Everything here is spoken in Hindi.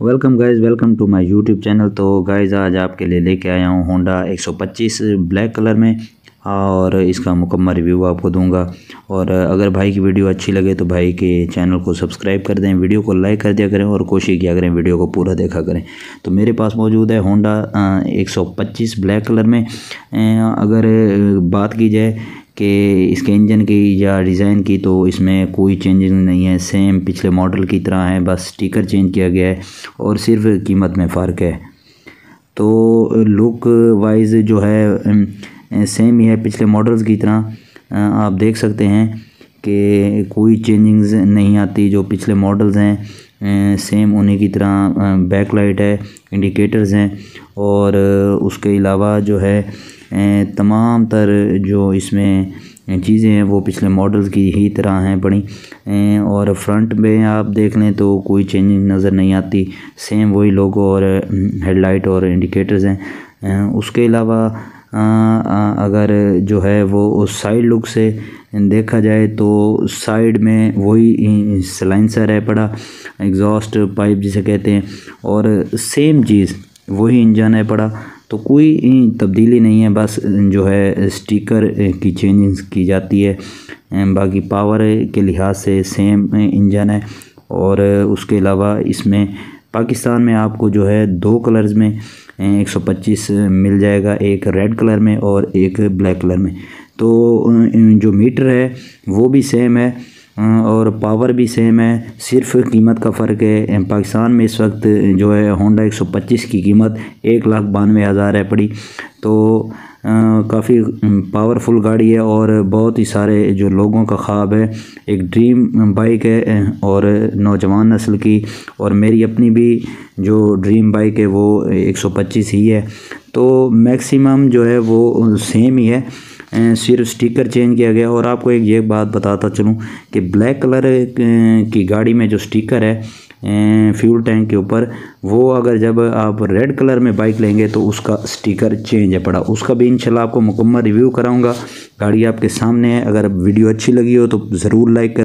welcome guys welcome to my YouTube channel तो गाइज आज आपके लिए लेके आया हूँ होंडा 125 ब्लैक कलर में और इसका मुकम्मल रिव्यू आपको दूंगा और अगर भाई की वीडियो अच्छी लगे तो भाई के चैनल को सब्सक्राइब कर दें वीडियो को लाइक कर दिया करें और कोशिश किया करें वीडियो को पूरा देखा करें तो मेरे पास मौजूद है होंडा 125 ब्लैक कलर में अगर बात की जाए कि इसके इंजन की या डिज़ाइन की तो इसमें कोई चेंजिंग नहीं है सेम पिछले मॉडल की तरह है बस स्टिकर चेंज किया गया है और सिर्फ कीमत में फ़र्क है तो लुक वाइज जो है सेम ही है पिछले मॉडल्स की तरह आप देख सकते हैं कि कोई चेंजिंग्स नहीं आती जो पिछले मॉडल्स हैं सेम उन्हीं की तरह बैक लाइट है इंडिकेटर्स हैं और उसके अलावा जो है तमाम तर जो इसमें चीज़ें हैं वो पिछले मॉडल्स की ही तरह हैं बड़ी और फ्रंट में आप देख लें तो कोई चेंजिंग नज़र नहीं आती सेम वही लोगो और हेडलाइट और इंडिकेटर्स हैं उसके अलावा अगर जो है वो उस साइड लुक से देखा जाए तो साइड में वही सलाइंसर है रह पड़ा एग्जॉस्ट पाइप जिसे कहते हैं और सेम चीज़ वही इंजन है पड़ा तो कोई तब्दीली नहीं है बस जो है स्टिकर की चेंजिंग की जाती है बाकी पावर के लिहाज से सेम इंजन है और उसके अलावा इसमें पाकिस्तान में आपको जो है दो कलर्स में 125 मिल जाएगा एक रेड कलर में और एक ब्लैक कलर में तो जो मीटर है वो भी सेम है और पावर भी सेम है सिर्फ कीमत का फ़र्क है पाकिस्तान में इस वक्त जो है होंडा 125 की कीमत एक लाख बानवे हज़ार है पड़ी तो काफ़ी पावरफुल गाड़ी है और बहुत ही सारे जो लोगों का ख्वाब है एक ड्रीम बाइक है और नौजवान नस्ल की और मेरी अपनी भी जो ड्रीम बाइक है वो 125 ही है तो मैक्सिमम जो है वो सेम ही है सिर्फ स्टिकर चेंज किया गया और आपको एक ये बात बताता चलूँ कि ब्लैक कलर की गाड़ी में जो स्टिकर है फ्यूल टैंक के ऊपर वो अगर जब आप रेड कलर में बाइक लेंगे तो उसका स्टिकर चेंज है पड़ा उसका भी इंशाल्लाह आपको मुकम्मल रिव्यू कराऊंगा गाड़ी आपके सामने है अगर वीडियो अच्छी लगी हो तो ज़रूर लाइक